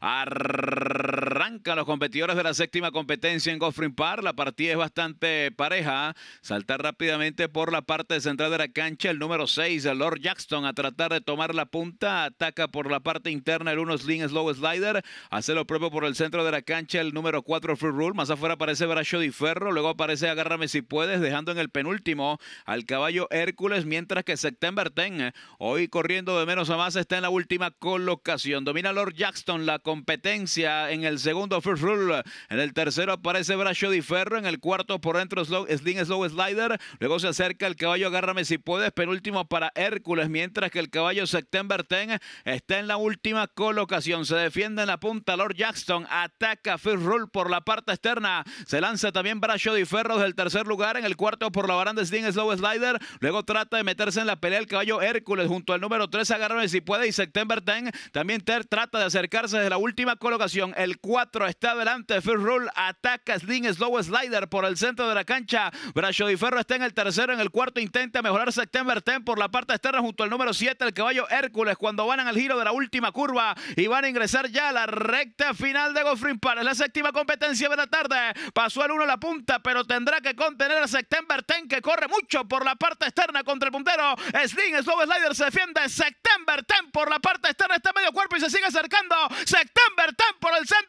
Arr a los competidores de la séptima competencia en Golf Park, La partida es bastante pareja. Saltar rápidamente por la parte central de la cancha el número 6, Lord Jackson, a tratar de tomar la punta. Ataca por la parte interna el 1 Sling Slow Slider. Hace lo propio por el centro de la cancha el número 4, Free Rule. Más afuera aparece Bracho Di Ferro. Luego aparece Agárrame si puedes, dejando en el penúltimo al caballo Hércules. Mientras que September Ten, hoy corriendo de menos a más, está en la última colocación. Domina Lord Jackson la competencia en el segundo segundo First Rule. En el tercero aparece Bracho Di Ferro. En el cuarto por dentro slow, Slow Slider. Luego se acerca el caballo Agárrame si puedes. Penúltimo para Hércules. Mientras que el caballo September Ten está en la última colocación. Se defiende en la punta Lord Jackson. Ataca First Rule por la parte externa. Se lanza también Bracho Di Ferro desde el tercer lugar. En el cuarto por la baranda Sling Slow Slider. Luego trata de meterse en la pelea el caballo Hércules junto al número 3. Agárrame si Puedes Y September Ten también ter, trata de acercarse desde la última colocación. El 4 está adelante First roll, Rule. Ataca Slim Slow Slider por el centro de la cancha. Bracho Ferro está en el tercero. En el cuarto intenta mejorar September 10 por la parte externa junto al número 7, el caballo Hércules. Cuando van en el giro de la última curva y van a ingresar ya a la recta final de Goffrin Park. La séptima competencia de la tarde. Pasó el 1 a la punta, pero tendrá que contener a September 10 que corre mucho por la parte externa contra el puntero. Slim Slow Slider se defiende. September 10 por la parte externa está medio cuerpo y se sigue acercando. September 10 por el centro.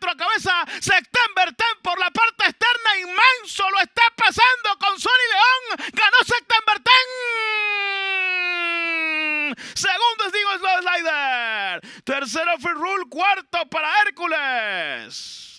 Segundo es Diego Slider. Tercero Free Rule. Cuarto para Hércules.